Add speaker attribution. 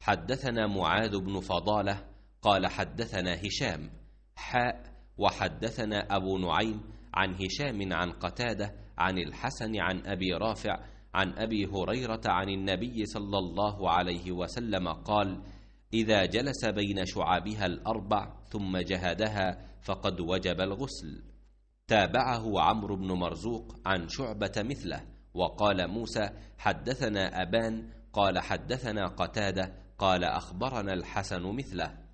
Speaker 1: حدثنا معاذ بن فضالة قال حدثنا هشام حاء وحدثنا أبو نعيم عن هشام عن قتادة عن الحسن عن أبي رافع عن أبي هريرة عن النبي صلى الله عليه وسلم قال إذا جلس بين شعابها الأربع ثم جهدها فقد وجب الغسل تابعه عمرو بن مرزوق عن شعبة مثله وقال موسى حدثنا أبان قال حدثنا قتاده قال اخبرنا الحسن
Speaker 2: مثله